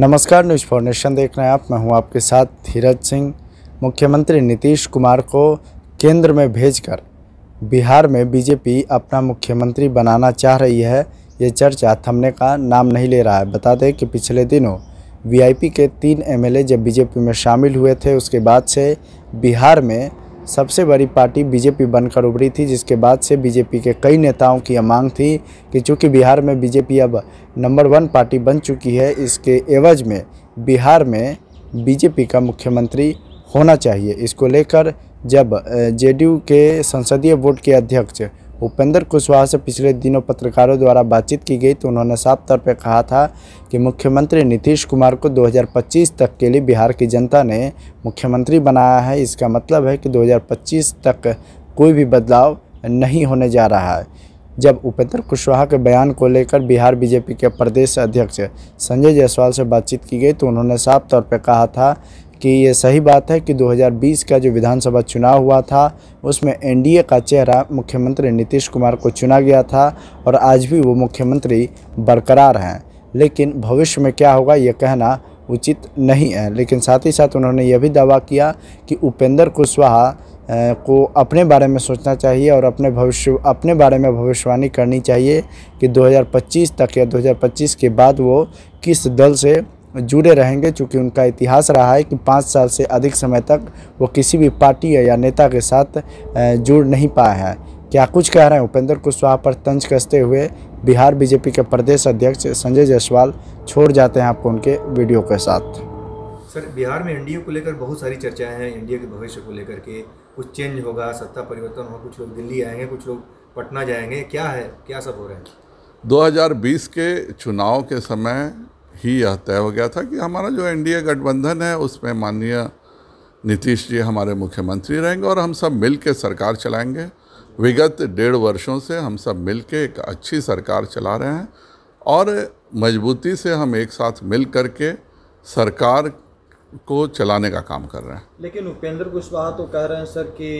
नमस्कार news foundation देख रहे हैं आप मैं हूं आपके साथ धीरज सिंह मुख्यमंत्री नीतीश कुमार को केंद्र में भेजकर बिहार में बीजेपी अपना मुख्यमंत्री बनाना चाह रही है ये चर्चा थमने का नाम नहीं ले रहा है बता दें कि पिछले दिनों वीआईपी के तीन एमएलए जब बीजेपी में शामिल हुए थे उसके बाद से बिहार में सबसे बड़ी पार्टी बीजेपी बनकर उभरी थी जिसके बाद से बीजेपी के कई नेताओं की यह मांग थी कि चूंकि बिहार में बीजेपी अब नंबर वन पार्टी बन चुकी है इसके एवज में बिहार में बीजेपी का मुख्यमंत्री होना चाहिए इसको लेकर जब जेडीयू के संसदीय बोर्ड के अध्यक्ष उपेंद्र कुशवाहा से पिछले दिनों पत्रकारों द्वारा बातचीत की गई तो उन्होंने साफ तौर पर कहा था कि मुख्यमंत्री नीतीश कुमार को 2025 तक के लिए बिहार की जनता ने मुख्यमंत्री बनाया है इसका मतलब है कि 2025 तक कोई भी बदलाव नहीं होने जा रहा है जब उपेंद्र कुशवाहा के बयान को लेकर बिहार बीजेपी के प्रदेश अध्यक्ष संजय जायसवाल से बातचीत की गई तो उन्होंने साफ तौर पर कहा था कि ये सही बात है कि 2020 का जो विधानसभा चुनाव हुआ था उसमें एनडीए का चेहरा मुख्यमंत्री नीतीश कुमार को चुना गया था और आज भी वो मुख्यमंत्री बरकरार हैं लेकिन भविष्य में क्या होगा ये कहना उचित नहीं है लेकिन साथ ही साथ उन्होंने यह भी दावा किया कि उपेंद्र कुशवाहा को अपने बारे में सोचना चाहिए और अपने भविष्य अपने बारे में भविष्यवाणी करनी चाहिए कि 2025 तक या 2025 के बाद वो किस दल से जुड़े रहेंगे चूँकि उनका इतिहास रहा है कि पाँच साल से अधिक समय तक वो किसी भी पार्टी या नेता के साथ जुड़ नहीं पाए हैं क्या कुछ कह रहे हैं उपेंद्र कुशवाहा पर तंज कसते हुए बिहार बीजेपी के प्रदेश अध्यक्ष संजय जायसवाल छोड़ जाते हैं आपको उनके वीडियो के साथ सर बिहार में एनडीए को लेकर बहुत सारी चर्चाएं हैं एनडीए के भविष्य को लेकर के कुछ चेंज होगा सत्ता परिवर्तन होगा कुछ लोग दिल्ली आएंगे कुछ लोग पटना जाएंगे क्या है क्या सब हो रहे हैं 2020 के चुनाव के समय ही यह तय हो गया था कि हमारा जो एनडीए गठबंधन है उसमें माननीय नीतीश जी हमारे मुख्यमंत्री रहेंगे और हम सब मिल के सरकार चलाएंगे विगत डेढ़ वर्षों से हम सब मिल के एक अच्छी सरकार चला रहे हैं और मजबूती से हम एक साथ मिल कर के सरकार को चलाने का काम कर रहे हैं लेकिन उपेंद्र कुशवाहा तो कह रहे हैं सर कि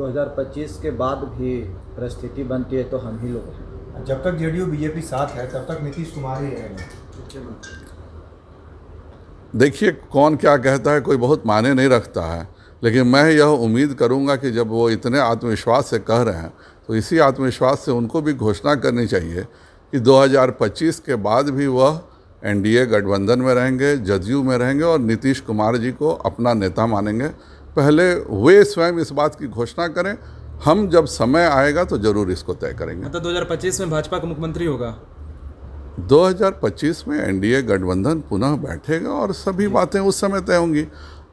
2025 के बाद भी परिस्थिति बनती है तो हम ही लोग हैं जब तक जेडीयू बीजेपी साथ है तब तक नीतीश कुमार ही रहेंगे देखिए कौन क्या कहता है कोई बहुत माने नहीं रखता है लेकिन मैं यह उम्मीद करूंगा कि जब वो इतने आत्मविश्वास से कह रहे हैं तो इसी आत्मविश्वास से उनको भी घोषणा करनी चाहिए कि 2025 के बाद भी वह एनडीए गठबंधन में रहेंगे जदयू में रहेंगे और नीतीश कुमार जी को अपना नेता मानेंगे पहले वे स्वयं इस बात की घोषणा करें हम जब समय आएगा तो जरूर इसको तय करेंगे मतलब 2025 में भाजपा का मुख्यमंत्री होगा 2025 में एनडीए गठबंधन पुनः बैठेगा और सभी बातें उस समय तय होंगी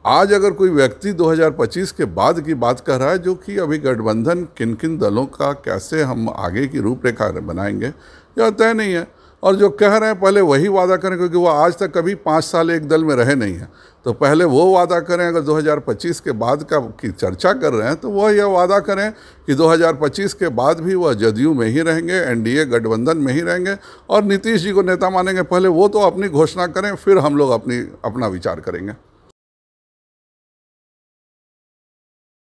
आज अगर कोई व्यक्ति 2025 के बाद की बात कर रहा है जो कि अभी गठबंधन किन किन दलों का कैसे हम आगे की रूपरेखा बनाएंगे यह तय नहीं है और जो कह रहे हैं पहले वही वादा करें क्योंकि वो आज तक कभी पाँच साल एक दल में रहे नहीं हैं तो पहले वो वादा करें अगर 2025 के बाद का की चर्चा कर रहे हैं तो वह यह वादा करें कि 2025 के बाद भी वह जदयू में ही रहेंगे एनडीए गठबंधन में ही रहेंगे और नीतीश जी को नेता मानेंगे पहले वो तो अपनी घोषणा करें फिर हम लोग अपनी अपना विचार करेंगे